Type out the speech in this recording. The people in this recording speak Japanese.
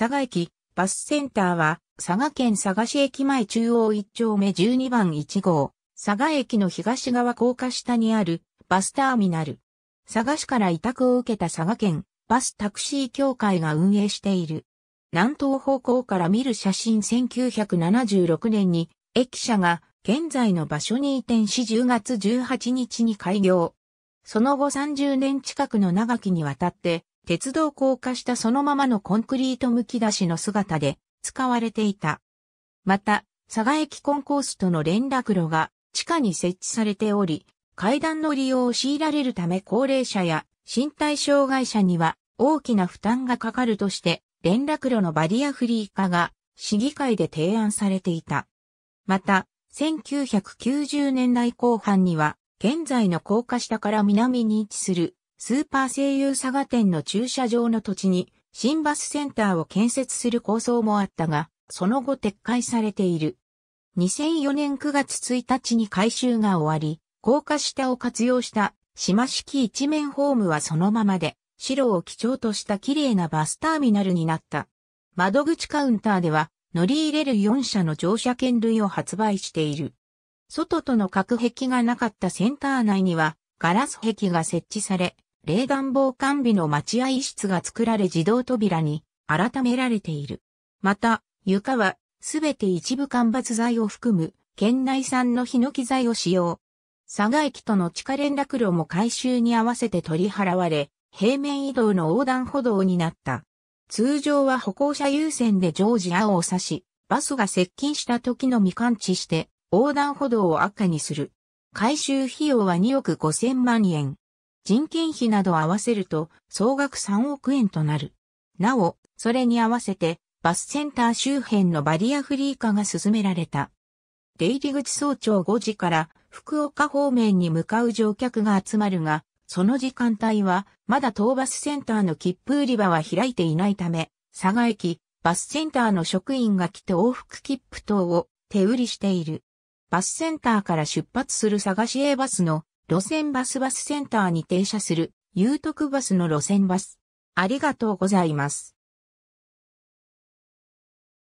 佐賀駅、バスセンターは、佐賀県佐賀市駅前中央1丁目12番1号、佐賀駅の東側高架下にあるバスターミナル。佐賀市から委託を受けた佐賀県バスタクシー協会が運営している。南東方向から見る写真1976年に駅舎が現在の場所に移転し10月18日に開業。その後30年近くの長きにわたって鉄道高架下そのままのコンクリート剥き出しの姿で使われていた。また、佐賀駅コンコースとの連絡路が地下に設置されており、階段の利用を強いられるため高齢者や身体障害者には大きな負担がかかるとして、連絡路のバリアフリー化が市議会で提案されていた。また、1990年代後半には、現在の高架下から南に位置するスーパー声優佐賀店の駐車場の土地に新バスセンターを建設する構想もあったが、その後撤回されている。2004年9月1日に改修が終わり、高架下を活用した島式一面ホームはそのままで、白を基調とした綺麗なバスターミナルになった。窓口カウンターでは、乗り入れる4社の乗車券類を発売している。外との隔壁がなかったセンター内には、ガラス壁が設置され、冷暖房完備の待合室が作られ自動扉に改められている。また、床はすべて一部間伐材を含む県内産のヒノキ材を使用。佐賀駅との地下連絡路も改修に合わせて取り払われ、平面移動の横断歩道になった。通常は歩行者優先で常時青を指し、バスが接近した時のみ感知して、横断歩道を赤にする。改修費用は2億5千万円。人件費など合わせると総額3億円となる。なお、それに合わせてバスセンター周辺のバリアフリー化が進められた。出入り口早朝5時から福岡方面に向かう乗客が集まるが、その時間帯はまだ当バスセンターの切符売り場は開いていないため、佐賀駅、バスセンターの職員が来て往復切符等を手売りしている。バスセンターから出発する佐賀市営バスの路線バスバスセンターに停車する、有徳バスの路線バス。ありがとうございます。